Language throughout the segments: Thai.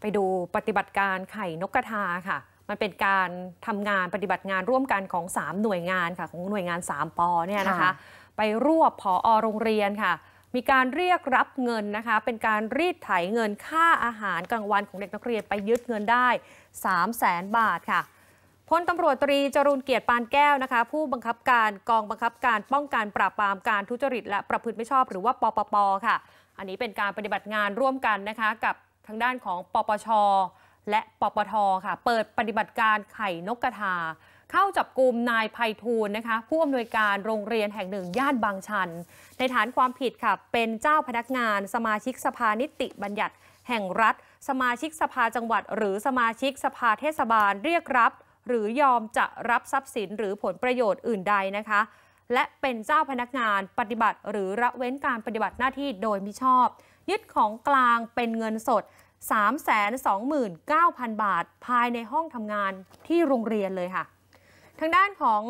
ไปดูปฏิบัติการไข่นกกระทาค่ะ มันเป็นการทำงานปฏิบัติงานร่วมกันของ 3 หน่วยงานค่ะของหน่วยงาน 3ปอเนี่ยนะคะ ไปรวบผอโรงเรียนค่ะ มีการเรียกรับเงินนะคะ เป็นการรีดไถเงินค่าอาหาร กลางวันของเด็กนักเรียนไปยึดเงินได้ 3 0 0แสนบาทค่ะพลตำรวจตรีจรุนเกียรติปานแก้วนะคะ ผู้บังคับการกองบังคับการป้องกันปราบปรามการทุจริตและประพฤติไม่ชอบ หรือว่าปปปค่ะ อันนี้เป็นการปฏิบัติงานร่วมกันนะคะกับทางด้านของปปช และปปท ค่ะ เปิดปฏิบัติการไข่นกกระทา เข้าจับกลุ่มนายภัยทูลนะคะผู้อำนวยการโรงเรียนแห่งหนึ่งย่านบางชัน ในฐานความผิดค่ะ เป็นเจ้าพนักงาน สมาชิกสภานิติบัญญัติแห่งรัฐ สมาชิกสภาจังหวัด หรือสมาชิกสภาเทศบาลเรียกรับ หรือยอมจะรับทรัพย์สินหรือผลประโยชน์อื่นใดนะคะ และเป็นเจ้าพนักงานปฏิบัติหรือระเว้นการปฏิบัติหน้าที่โดยมิชอบยึดของกลางเป็นเงินสด 329,000 บาทภายในห้องทำงานที่โรงเรียนเลยค่ะ ทางด้านของ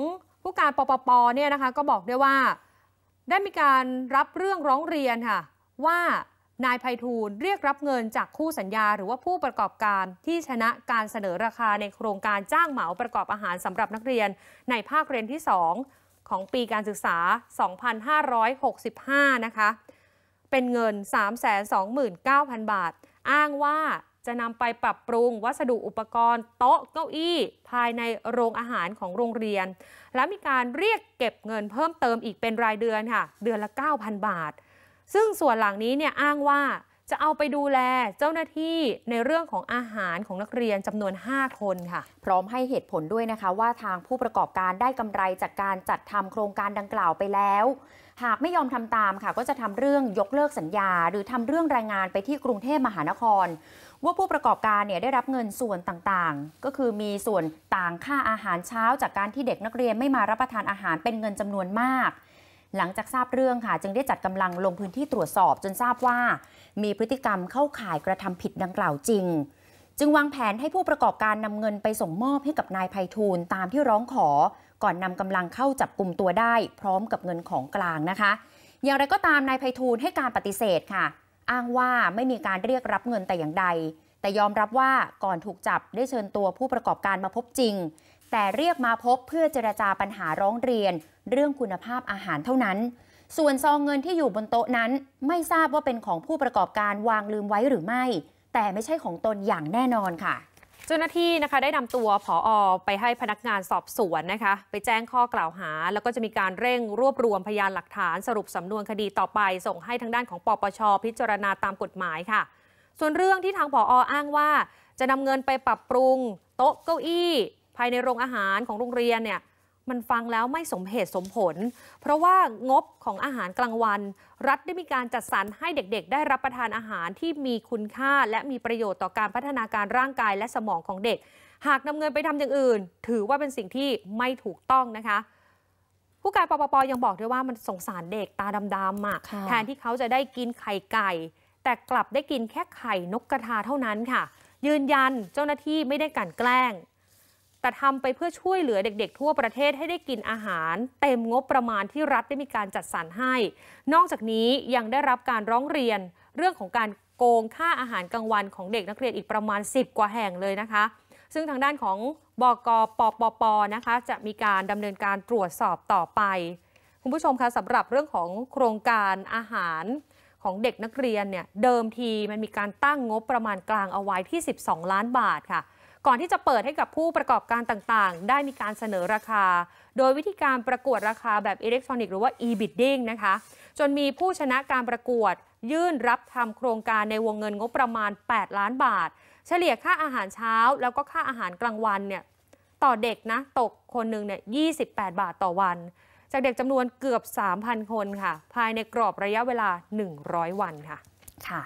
ผู้การปปปเนี่ยนะคะก็บอกด้วยว่า ได้มีการรับเรื่องร้องเรียนค่ะ ว่านายไพฑูรย์เรียกรับเงินจากคู่สัญญา หรือว่าผู้ประกอบการที่ชนะการเสนอราคาในโครงการจ้างเหมาประกอบอาหารสำหรับนักเรียนในภาคเรียนที่ 2 ของปีการศึกษา 2565 นะคะเป็นเงิน 329,000 บาท อ้างว่าจะนำไปปรับปรุงวัสดุอุปกรณ์โต๊ะเก้าอี้ ภายในโรงอาหารของโรงเรียน และมีการเรียกเก็บเงินเพิ่มเติมอีกเป็นรายเดือนค่ะ เดือนละ 9,000 บาท ซึ่งส่วนหลังนี้เนี่ยอ้างว่าจะเอาไปดูแลเจ้าหน้าที่ในเรื่องของอาหารของนักเรียนจำนวน 5 คนค่ะ พร้อมให้เหตุผลด้วยนะคะ ว่าทางผู้ประกอบการได้กำไรจากการจัดทำโครงการดังกล่าวไปแล้ว หากไม่ยอมทำตามค่ะ ก็จะทำเรื่องยกเลิกสัญญา หรือทำเรื่องรายงานไปที่กรุงเทพมหานคร ว่าผู้ประกอบการเนี่ยได้รับเงินส่วนต่างๆ ก็คือมีส่วนต่างค่าอาหารเช้าจากการที่เด็กนักเรียน ไม่มารับประทานอาหารเป็นเงินจำนวนมากหลังจากทราบเรื่องค่ะจึงได้จัดกำลังลงพื้นที่ตรวจสอบจนทราบว่า มีพฤติกรรมเข้าข่ายกระทำผิดดังกล่าวจริง จึงวางแผนให้ผู้ประกอบการนำเงินไปส่งมอบให้กับนายไพฑูรย์ตามที่ร้องขอก่อนนำกำลังเข้าจับกลุ่มตัวได้พร้อมกับเงินของกลางนะคะ อย่างไรก็ตามนายไพฑูรย์ให้การปฏิเสธค่ะ อ้างว่าไม่มีการเรียกรับเงินแต่อย่างใด แต่ยอมรับว่าก่อนถูกจับได้เชิญตัวผู้ประกอบการมาพบจริงแต่เรียกมาพบเพื่อเจรจาปัญหาร้องเรียนเรื่องคุณภาพอาหารเท่านั้น ส่วนซองเงินที่อยู่บนโต๊ะนั้น ไม่ทราบว่าเป็นของผู้ประกอบการวางลืมไว้หรือไม่ แต่ไม่ใช่ของตนอย่างแน่นอนค่ะ เจ้าหน้าที่นะคะได้นำตัวผออไปให้พนักงานสอบสวนนะคะ ไปแจ้งข้อกล่าวหา แล้วก็จะมีการเร่งรวบรวมพยานหลักฐานสรุปสำนวนคดีต่อไป ส่งให้ทางด้านของปปชพิจารณาตามกฎหมายค่ะ ส่วนเรื่องที่ทางผอออ้างว่า จะนำเงินไปปรับปรุงโต๊ะเก้าอี้ภายในโรงอาหารของโรงเรียนเนี่ยมันฟังแล้วไม่สมเหตุสมผล เพราะว่างบของอาหารกลางวัน รัฐได้มีการจัดสรร ให้เด็กๆ ได้รับประทานอาหารที่มีคุณค่า และมีประโยชน์ต่อการพัฒนาการร่างกายและสมองของเด็ก หากนำเงินไปทำอย่างอื่น ถือว่าเป็นสิ่งที่ไม่ถูกต้องนะคะ ผู้การปปปยังบอกด้วยว่ามันสงสารเด็กตาดำๆอ่ะแทนที่เขาจะได้กินไข่ไก่ แต่กลับได้กินแค่ไข่นกกระทาเท่านั้นค่ะ ยืนยันเจ้าหน้าที่ไม่ได้กันแกล้งแต่ทำไปเพื่อช่วยเหลือเด็ก ๆ ทั่วประเทศให้ได้กินอาหาร เต็มงบประมาณที่รัฐได้มีการจัดสรรให้ นอกจากนี้ยังได้รับการร้องเรียนเรื่องของการโกงค่าอาหารกลางวันของเด็กนักเรียนอีกประมาณ 10 กว่าแห่งเลยนะคะ ซึ่งทางด้านของบอกปปปนะคะ จะมีการดำเนินการตรวจสอบต่อไปคุณผู้ชมคะสำหรับเรื่องของโครงการอาหารของเด็กนักเรียนเนี่ยเดิมทีมันมีการตั้งงบประมาณกลางเอาไว้ที่ 12 ล้านบาทค่ะก่อนที่จะเปิดให้กับผู้ประกอบการต่างๆ ได้มีการเสนอราคา โดยวิธีการประกวดราคาแบบอิเล็กทรอนิกส์หรือว่า e-bidding นะคะ จนมีผู้ชนะการประกวดยื่นรับทำโครงการในวงเงินงบประมาณ 8 ล้านบาท เฉลี่ยค่าอาหารเช้าแล้วก็ค่าอาหารกลางวันเนี่ยต่อเด็กนะตกคนหนึ่งเนี่ย 28 บาทต่อวัน จากเด็กจำนวนเกือบ 3,000 คนค่ะ ภายในกรอบระยะเวลา 100 วันค่ะ ค่ะ